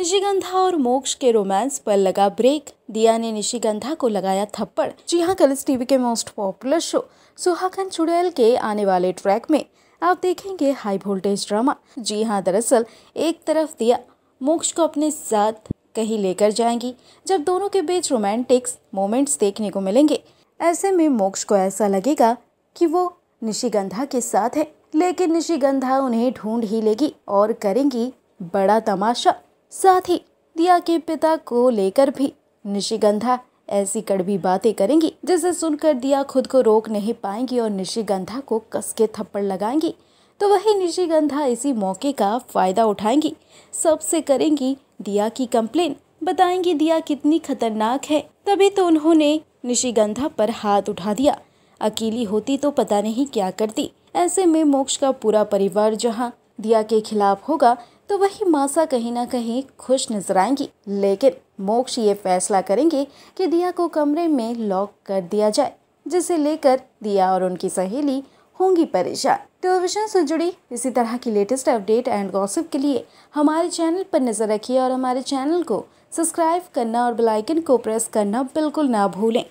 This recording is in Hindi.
निशिगंधा और मोक्ष के रोमांस पर लगा ब्रेक दिया ने निशिगंधा को लगाया थप्पड़ जी हाँ कल टीवी के मोस्ट पॉपुलर शो सुहागन चुड़ैल के आने वाले ट्रैक में आप देखेंगे हाई वोल्टेज ड्रामा जी हाँ दरअसल एक तरफ दिया मोक्ष को अपने साथ कहीं लेकर जाएंगी जब दोनों के बीच रोमांटिक्स मोमेंट्स देखने को मिलेंगे ऐसे में मोक्ष को ऐसा लगेगा कि वो निशिगंधा के साथ है लेकिन निशिगंधा उन्हें ढूंढ ही लेगी और करेंगी बड़ा तमाशा साथ ही दिया के पिता को लेकर भी निशिगंधा ऐसी कड़वी बातें करेंगी जिसे सुनकर दिया खुद को रोक नहीं पाएंगी और निशिगंधा को कसके थप्पड़ लगाएंगी तो वही निशिगंधा इसी मौके का फ़ायदा उठाएंगी सबसे करेंगी दिया की कंप्लेन बताएंगी दिया कितनी खतरनाक है तभी तो उन्होंने निशिगंधा पर हाथ उठा दिया अकेली होती तो पता नहीं क्या करती ऐसे में मोक्ष का पूरा परिवार जहाँ दिया के खिलाफ होगा तो वही मासा कहीं ना कहीं खुश नजर आएंगी लेकिन मोक्ष ये फैसला करेंगे कि दिया को कमरे में लॉक कर दिया जाए जिसे लेकर दिया और उनकी सहेली होंगी परेशान टेलीविजन तो से जुड़ी इसी तरह की लेटेस्ट अपडेट एंड गॉसिप के लिए हमारे चैनल पर नज़र रखिए और हमारे चैनल को सब्सक्राइब करना और बेलाइकन को प्रेस करना बिल्कुल ना भूलें